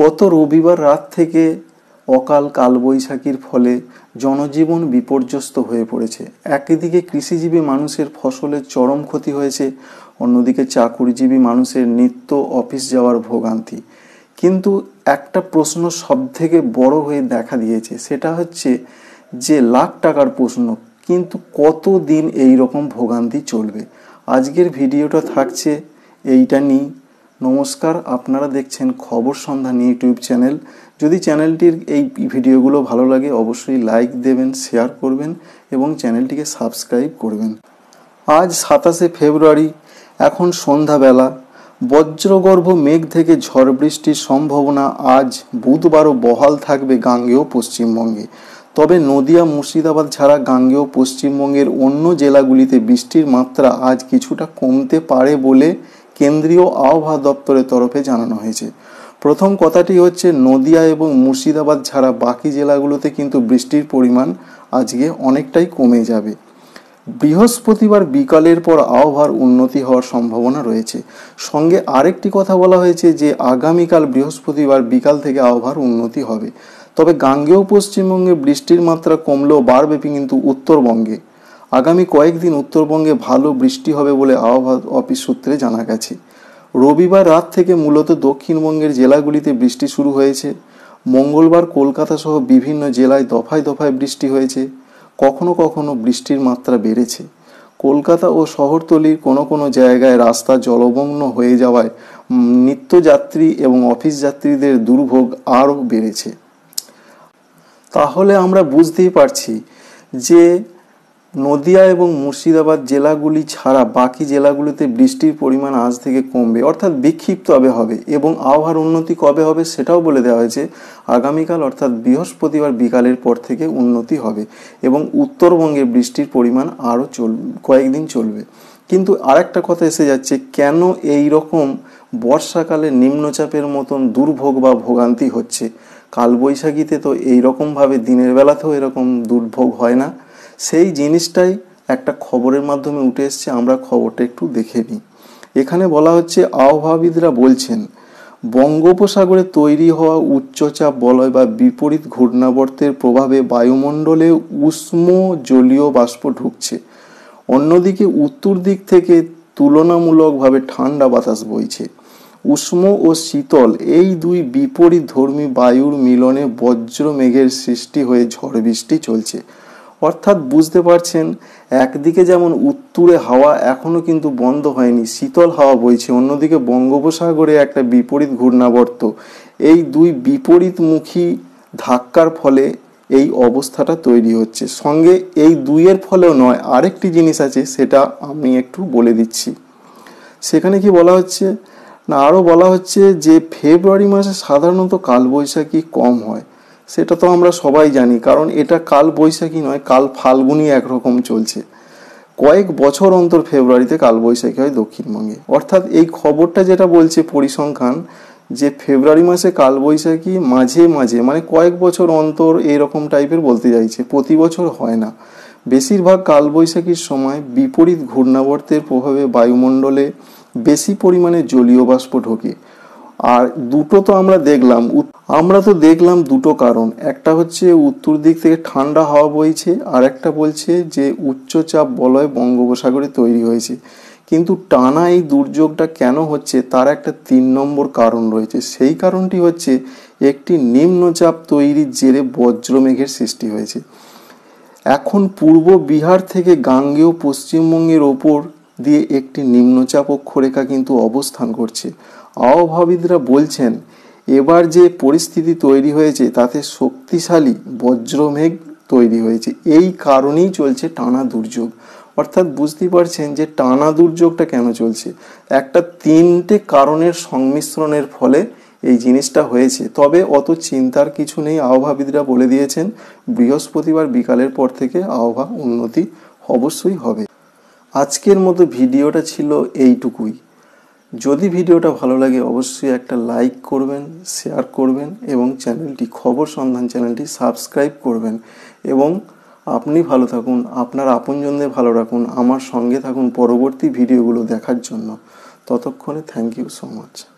গত রবিবার রাত থেকে অকাল কালবৈশাখীর ফলে জনজীবন বিপর্যস্ত হয়ে পড়েছে একদিকে কৃষিজীবী মানুষের ফসলের চরম ক্ষতি হয়েছে অন্যদিকে চাকুরিজীবী মানুষের নিত্য অফিস যাওয়ার ভোগান্তি কিন্তু একটা প্রশ্ন সব থেকে বড় হয়ে দেখা দিয়েছে সেটা হচ্ছে যে লাখ টাকার প্রশ্ন কিন্তু কত দিন এই রকম ভোগান্তি চলবে আজকের ভিডিওটা থাকছে এইটা নিয়ে নমস্কার আপনারা দেখছেন খবর সন্ধান ইউটিউব চ্যানেল যদি চ্যানেলটির এই ভিডিওগুলো ভালো লাগে অবশ্যই লাইক দেবেন শেয়ার করবেন এবং চ্যানেলটিকে সাবস্ক্রাইব করবেন আজ সাতাশে ফেব্রুয়ারি এখন সন্ধ্যাবেলা বজ্রগর্ভ মেঘ থেকে ঝড় বৃষ্টির সম্ভাবনা আজ বুধবারও বহাল থাকবে গাঙ্গেয় পশ্চিমবঙ্গে তবে নদিয়া মুর্শিদাবাদ ছাড়া গাঙ্গেয় পশ্চিমবঙ্গের অন্য জেলাগুলিতে বৃষ্টির মাত্রা আজ কিছুটা কমতে পারে বলে কেন্দ্রীয় আবহাওয়া দপ্তরের তরফে জানানো হয়েছে প্রথম কথাটি হচ্ছে নদিয়া এবং মুর্শিদাবাদ ছাড়া বাকি জেলাগুলোতে কিন্তু বৃষ্টির পরিমাণ আজকে অনেকটাই কমে যাবে বৃহস্পতিবার বিকালের পর আবহাওয়ার উন্নতি হওয়ার সম্ভাবনা রয়েছে সঙ্গে আরেকটি কথা বলা হয়েছে যে আগামীকাল বৃহস্পতিবার বিকাল থেকে আবহাওয়ার উন্নতি হবে তবে গাঙ্গেয় পশ্চিমবঙ্গে বৃষ্টির মাত্রা কমলেও বাড়বে কিন্তু উত্তরবঙ্গে আগামী কয়েকদিন উত্তরবঙ্গে ভালো বৃষ্টি হবে বলে আবহাওয়া অফিস সূত্রে জানা গেছে রবিবার রাত থেকে মূলত দক্ষিণবঙ্গের জেলাগুলিতে বৃষ্টি শুরু হয়েছে মঙ্গলবার কলকাতা সহ বিভিন্ন জেলায় দফায় দফায় বৃষ্টি হয়েছে কখনো কখনো বৃষ্টির মাত্রা বেড়েছে কলকাতা ও শহরতলির কোনো কোনো জায়গায় রাস্তা জলমগ্ন হয়ে যাওয়ায় নিত্যযাত্রী এবং অফিস যাত্রীদের দুর্ভোগ আরও বেড়েছে তাহলে আমরা বুঝতেই পারছি যে নদিয়া এবং মুর্শিদাবাদ জেলাগুলি ছাড়া বাকি জেলাগুলিতে বৃষ্টির পরিমাণ আজ থেকে কমবে অর্থাৎ বিক্ষিপ্তভাবে হবে এবং আবহাওয়ার উন্নতি কবে হবে সেটাও বলে দেওয়া হয়েছে আগামীকাল অর্থাৎ বৃহস্পতিবার বিকালের পর থেকে উন্নতি হবে এবং উত্তরবঙ্গে বৃষ্টির পরিমাণ আরও চল কয়েকদিন চলবে কিন্তু আরেকটা কথা এসে যাচ্ছে কেন এই রকম বর্ষাকালে নিম্নচাপের মতন দুর্ভোগ বা ভোগান্তি হচ্ছে কালবৈশাখীতে তো এইরকমভাবে দিনের বেলাতেও এরকম দুর্ভোগ হয় না সেই জিনিসটাই একটা খবরের মাধ্যমে উঠে এসছে আমরা খবরটা একটু দেখে নিই এখানে বলা হচ্ছে আহ্বাবিদরা বলছেন বঙ্গোপসাগরে তৈরি হওয়া উচ্চচাপ বলয় বা বিপরীত ঘূর্ণাবর্তের প্রভাবে বায়ুমণ্ডলে উষ্ণ জলীয় বাষ্প ঢুকছে অন্যদিকে উত্তর দিক থেকে তুলনামূলকভাবে ঠান্ডা বাতাস বইছে উষ্ণ ও শীতল এই দুই বিপরীত ধর্মী বায়ুর মিলনে বজ্র মেঘের সৃষ্টি হয়ে ঝড় বৃষ্টি চলছে অর্থাৎ বুঝতে পারছেন একদিকে যেমন উত্তুরে হাওয়া এখনও কিন্তু বন্ধ হয়নি শীতল হাওয়া বইছে অন্যদিকে বঙ্গোপসাগরে একটা বিপরীত ঘূর্ণাবর্ত এই দুই বিপরীতমুখী ধাক্কার ফলে এই অবস্থাটা তৈরি হচ্ছে সঙ্গে এই দুইয়ের ফলেও নয় আরেকটি জিনিস আছে সেটা আমি একটু বলে দিচ্ছি সেখানে কি বলা হচ্ছে না আরও বলা হচ্ছে যে ফেব্রুয়ারি মাসে সাধারণত কালবৈশাখী কম হয় সেটা তো আমরা সবাই জানি কারণ এটা কাল বৈশাখী নয় কাল ফাল্গুনই একরকম চলছে কয়েক বছর অন্তর ফেব্রুয়ারিতে কালবৈশাখী হয় দক্ষিণবঙ্গে অর্থাৎ এই খবরটা যেটা বলছে পরিসংখ্যান যে ফেব্রুয়ারি মাসে কালবৈশাখী মাঝে মাঝে মানে কয়েক বছর অন্তর রকম টাইপের বলতে চাইছে প্রতি বছর হয় না বেশিরভাগ কালবৈশাখীর সময় বিপরীত ঘূর্ণাবর্তের প্রভাবে বায়ুমণ্ডলে বেশি পরিমাণে জলীয় বাষ্প ঢোকে আর দুটো তো আমরা দেখলাম আমরা তো দেখলাম দুটো কারণ একটা হচ্ছে উত্তর দিক থেকে ঠান্ডা হাওয়া বইছে আর একটা বলছে যে উচ্চচাপ বলয় বঙ্গোপসাগরে তৈরি হয়েছে কিন্তু টানা এই দুর্যোগটা কেন হচ্ছে তার একটা তিন নম্বর কারণ রয়েছে সেই কারণটি হচ্ছে একটি নিম্নচাপ তৈরির জেরে বজ্রমেঘের সৃষ্টি হয়েছে এখন পূর্ব বিহার থেকে গাঙ্গেয় পশ্চিমবঙ্গের ওপর দিয়ে একটি নিম্নচাপ অক্ষরেখা কিন্তু অবস্থান করছে আহ্বাবিদরা বলছেন এবার যে পরিস্থিতি তৈরি হয়েছে তাতে শক্তিশালী বজ্রমেঘ তৈরি হয়েছে এই কারণেই চলছে টানা দুর্যোগ অর্থাৎ বুঝতে পারছেন যে টানা দুর্যোগটা কেন চলছে একটা তিনটে কারণের সংমিশ্রণের ফলে এই জিনিসটা হয়েছে তবে অত চিন্তার কিছু নেই আহ্বাবিদরা বলে দিয়েছেন বৃহস্পতিবার বিকালের পর থেকে আহ্বা উন্নতি অবশ্যই হবে আজকের মতো ভিডিওটা ছিল এইটুকুই যদি ভিডিওটা ভালো লাগে অবশ্যই একটা লাইক করবেন শেয়ার করবেন এবং চ্যানেলটি খবর সন্ধান চ্যানেলটি সাবস্ক্রাইব করবেন এবং আপনি ভালো থাকুন আপনার আপনজনদের ভালো রাখুন আমার সঙ্গে থাকুন পরবর্তী ভিডিওগুলো দেখার জন্য ততক্ষণে থ্যাংক ইউ সো মাচ